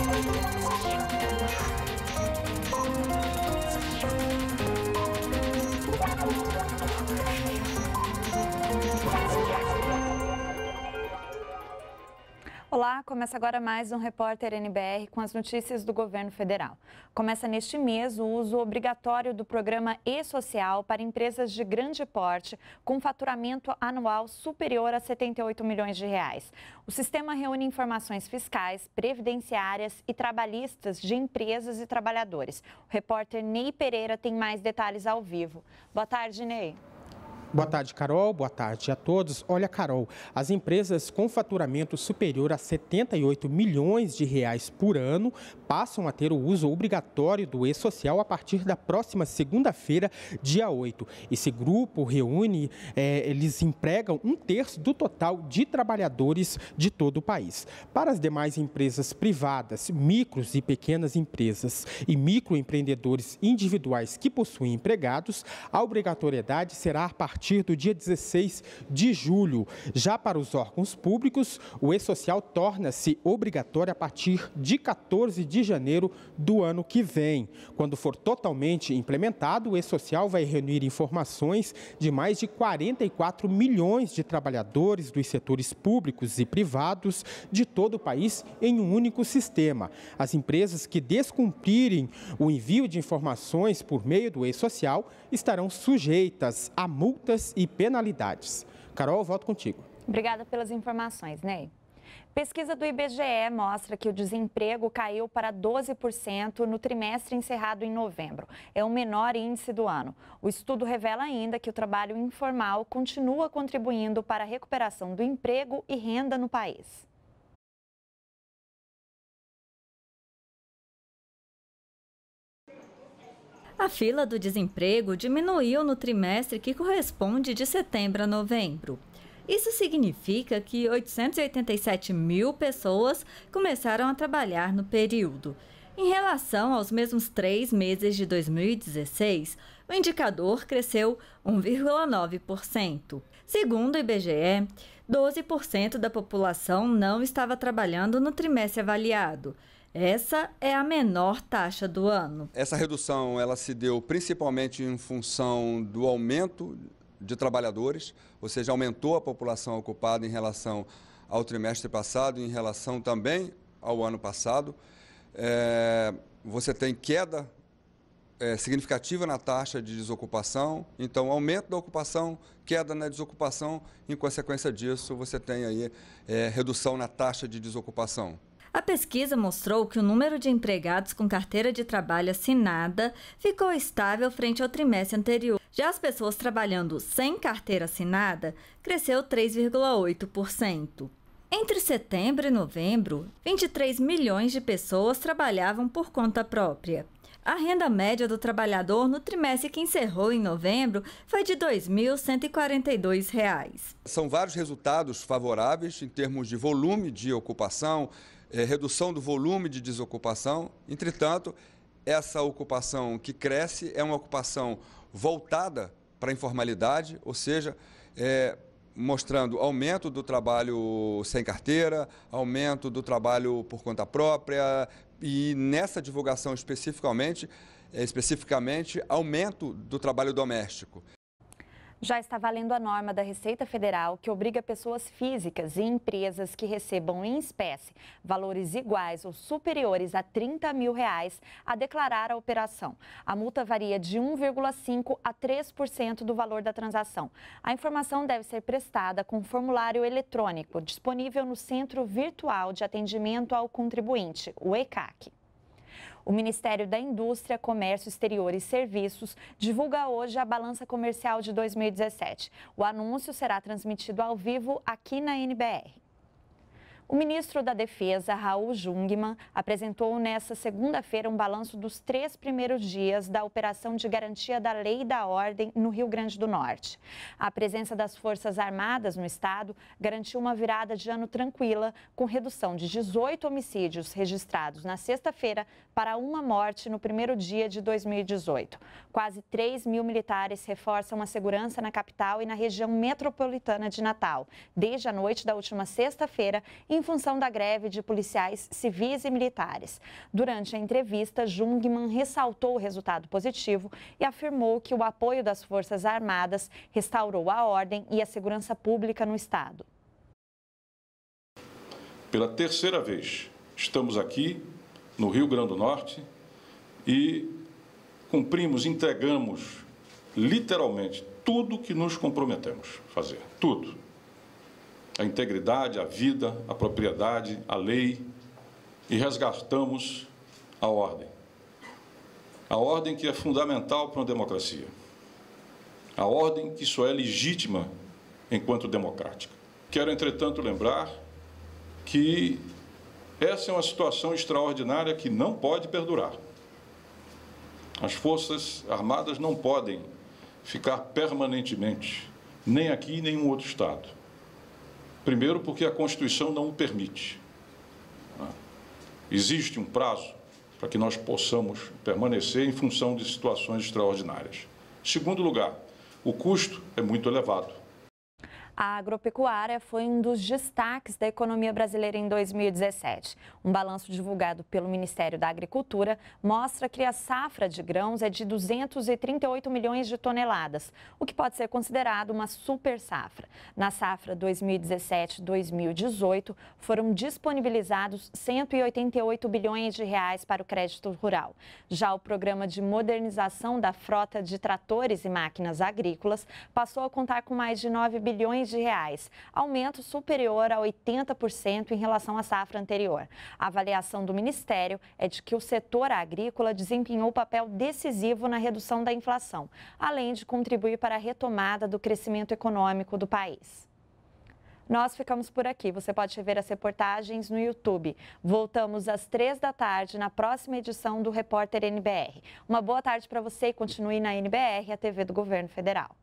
Thank you. Olá, começa agora mais um Repórter NBR com as notícias do governo federal. Começa neste mês o uso obrigatório do programa E-Social para empresas de grande porte com faturamento anual superior a 78 milhões de reais. O sistema reúne informações fiscais, previdenciárias e trabalhistas de empresas e trabalhadores. O repórter Ney Pereira tem mais detalhes ao vivo. Boa tarde, Ney. Boa tarde, Carol. Boa tarde a todos. Olha, Carol, as empresas com faturamento superior a 78 milhões de reais por ano passam a ter o uso obrigatório do e-social a partir da próxima segunda-feira, dia 8. Esse grupo reúne, é, eles empregam um terço do total de trabalhadores de todo o país. Para as demais empresas privadas, micros e pequenas empresas e microempreendedores individuais que possuem empregados, a obrigatoriedade será a partir partir do dia 16 de julho. Já para os órgãos públicos, o e-social torna-se obrigatório a partir de 14 de janeiro do ano que vem. Quando for totalmente implementado, o e-social vai reunir informações de mais de 44 milhões de trabalhadores dos setores públicos e privados de todo o país em um único sistema. As empresas que descumprirem o envio de informações por meio do e-social estarão sujeitas a multa multas e penalidades. Carol, volto contigo. Obrigada pelas informações, Ney. Pesquisa do IBGE mostra que o desemprego caiu para 12% no trimestre encerrado em novembro. É o menor índice do ano. O estudo revela ainda que o trabalho informal continua contribuindo para a recuperação do emprego e renda no país. A fila do desemprego diminuiu no trimestre que corresponde de setembro a novembro. Isso significa que 887 mil pessoas começaram a trabalhar no período. Em relação aos mesmos três meses de 2016, o indicador cresceu 1,9%. Segundo o IBGE, 12% da população não estava trabalhando no trimestre avaliado. Essa é a menor taxa do ano. Essa redução ela se deu principalmente em função do aumento de trabalhadores, ou seja, aumentou a população ocupada em relação ao trimestre passado, em relação também ao ano passado. É, você tem queda é, significativa na taxa de desocupação, então aumento da ocupação, queda na desocupação, em consequência disso você tem aí é, redução na taxa de desocupação. A pesquisa mostrou que o número de empregados com carteira de trabalho assinada ficou estável frente ao trimestre anterior. Já as pessoas trabalhando sem carteira assinada cresceu 3,8%. Entre setembro e novembro, 23 milhões de pessoas trabalhavam por conta própria. A renda média do trabalhador no trimestre que encerrou em novembro foi de R$ 2.142. São vários resultados favoráveis em termos de volume de ocupação, é, redução do volume de desocupação. Entretanto, essa ocupação que cresce é uma ocupação voltada para a informalidade, ou seja, é, mostrando aumento do trabalho sem carteira, aumento do trabalho por conta própria e nessa divulgação especificamente, é, especificamente aumento do trabalho doméstico já está valendo a norma da Receita Federal que obriga pessoas físicas e empresas que recebam em espécie valores iguais ou superiores a 30 mil reais a declarar a operação. A multa varia de 1,5% a 3% do valor da transação. A informação deve ser prestada com formulário eletrônico disponível no Centro Virtual de Atendimento ao Contribuinte, o ECAC. O Ministério da Indústria, Comércio Exterior e Serviços divulga hoje a balança comercial de 2017. O anúncio será transmitido ao vivo aqui na NBR. O ministro da Defesa, Raul Jungmann, apresentou nesta segunda-feira um balanço dos três primeiros dias da operação de garantia da lei e da ordem no Rio Grande do Norte. A presença das Forças Armadas no estado garantiu uma virada de ano tranquila, com redução de 18 homicídios registrados na sexta-feira para uma morte no primeiro dia de 2018. Quase 3 mil militares reforçam a segurança na capital e na região metropolitana de Natal, desde a noite da última sexta-feira, em em função da greve de policiais civis e militares. Durante a entrevista, Jungmann ressaltou o resultado positivo e afirmou que o apoio das Forças Armadas restaurou a ordem e a segurança pública no Estado. Pela terceira vez, estamos aqui no Rio Grande do Norte e cumprimos, entregamos literalmente tudo que nos comprometemos a fazer, tudo a integridade, a vida, a propriedade, a lei e resgatamos a ordem. A ordem que é fundamental para uma democracia. A ordem que só é legítima enquanto democrática. Quero, entretanto, lembrar que essa é uma situação extraordinária que não pode perdurar. As Forças Armadas não podem ficar permanentemente, nem aqui, nem em nenhum outro Estado. Primeiro, porque a Constituição não o permite. Né? Existe um prazo para que nós possamos permanecer em função de situações extraordinárias. Segundo lugar, o custo é muito elevado a agropecuária foi um dos destaques da economia brasileira em 2017. Um balanço divulgado pelo Ministério da Agricultura mostra que a safra de grãos é de 238 milhões de toneladas, o que pode ser considerado uma super safra. Na safra 2017-2018, foram disponibilizados 188 bilhões de reais para o crédito rural. Já o programa de modernização da frota de tratores e máquinas agrícolas passou a contar com mais de 9 bilhões de reais, aumento superior a 80% em relação à safra anterior. A avaliação do Ministério é de que o setor agrícola desempenhou papel decisivo na redução da inflação, além de contribuir para a retomada do crescimento econômico do país. Nós ficamos por aqui. Você pode rever as reportagens no YouTube. Voltamos às três da tarde na próxima edição do Repórter NBR. Uma boa tarde para você e continue na NBR, a TV do Governo Federal.